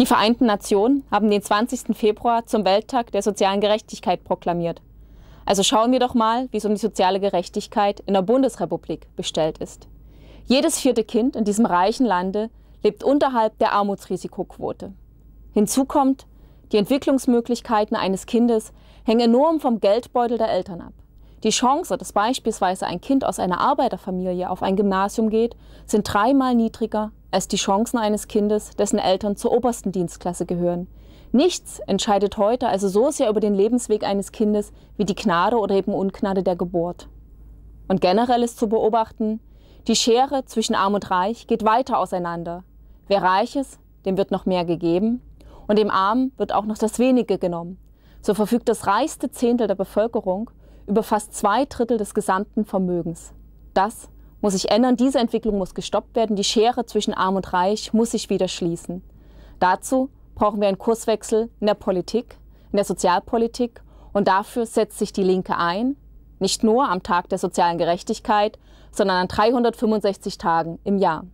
Die Vereinten Nationen haben den 20. Februar zum Welttag der sozialen Gerechtigkeit proklamiert. Also schauen wir doch mal, wie es um die soziale Gerechtigkeit in der Bundesrepublik bestellt ist. Jedes vierte Kind in diesem reichen Lande lebt unterhalb der Armutsrisikoquote. Hinzu kommt, die Entwicklungsmöglichkeiten eines Kindes hängen enorm vom Geldbeutel der Eltern ab. Die Chance, dass beispielsweise ein Kind aus einer Arbeiterfamilie auf ein Gymnasium geht, sind dreimal niedriger als die Chancen eines Kindes, dessen Eltern zur obersten Dienstklasse gehören. Nichts entscheidet heute also so sehr über den Lebensweg eines Kindes wie die Gnade oder eben Ungnade der Geburt. Und generell ist zu beobachten, die Schere zwischen Arm und Reich geht weiter auseinander. Wer reich ist, dem wird noch mehr gegeben und dem Armen wird auch noch das wenige genommen. So verfügt das reichste Zehntel der Bevölkerung über fast zwei Drittel des gesamten Vermögens. Das muss sich ändern, diese Entwicklung muss gestoppt werden, die Schere zwischen arm und reich muss sich wieder schließen. Dazu brauchen wir einen Kurswechsel in der Politik, in der Sozialpolitik und dafür setzt sich die Linke ein, nicht nur am Tag der sozialen Gerechtigkeit, sondern an 365 Tagen im Jahr.